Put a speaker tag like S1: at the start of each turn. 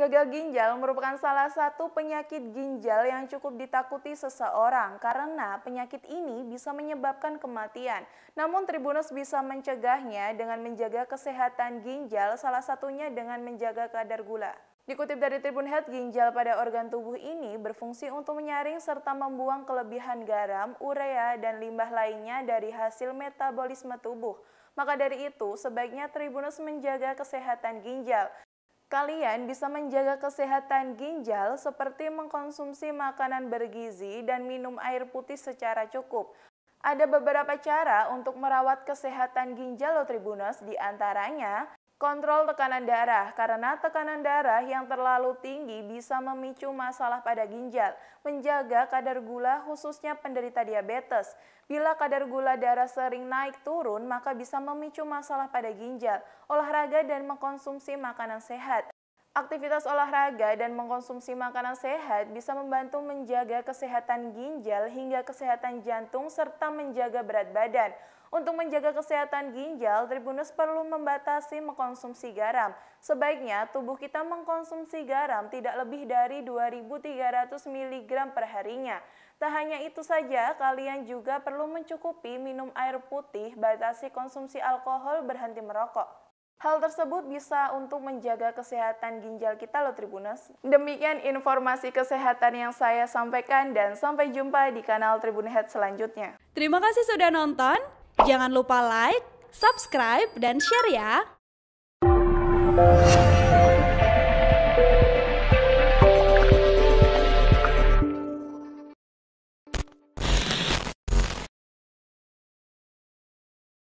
S1: Gagal ginjal merupakan salah satu penyakit ginjal yang cukup ditakuti seseorang karena penyakit ini bisa menyebabkan kematian. Namun Tribunus bisa mencegahnya dengan menjaga kesehatan ginjal salah satunya dengan menjaga kadar gula. Dikutip dari Tribun Health, ginjal pada organ tubuh ini berfungsi untuk menyaring serta membuang kelebihan garam, urea, dan limbah lainnya dari hasil metabolisme tubuh. Maka dari itu, sebaiknya Tribunus menjaga kesehatan ginjal. Kalian bisa menjaga kesehatan ginjal seperti mengkonsumsi makanan bergizi dan minum air putih secara cukup. Ada beberapa cara untuk merawat kesehatan ginjal lo tribunus diantaranya Kontrol tekanan darah, karena tekanan darah yang terlalu tinggi bisa memicu masalah pada ginjal. Menjaga kadar gula khususnya penderita diabetes. Bila kadar gula darah sering naik turun, maka bisa memicu masalah pada ginjal. Olahraga dan mengkonsumsi makanan sehat. Aktivitas olahraga dan mengkonsumsi makanan sehat bisa membantu menjaga kesehatan ginjal hingga kesehatan jantung serta menjaga berat badan. Untuk menjaga kesehatan ginjal, Tribunus perlu membatasi mengkonsumsi garam. Sebaiknya tubuh kita mengkonsumsi garam tidak lebih dari 2.300 mg per harinya. Tak hanya itu saja, kalian juga perlu mencukupi minum air putih, batasi konsumsi alkohol, berhenti merokok. Hal tersebut bisa untuk menjaga kesehatan ginjal kita
S2: loh Tribunas.
S1: Demikian informasi kesehatan yang saya sampaikan dan sampai jumpa
S2: di kanal Tribun Head selanjutnya. Terima kasih sudah nonton. Jangan lupa like, subscribe, dan share ya.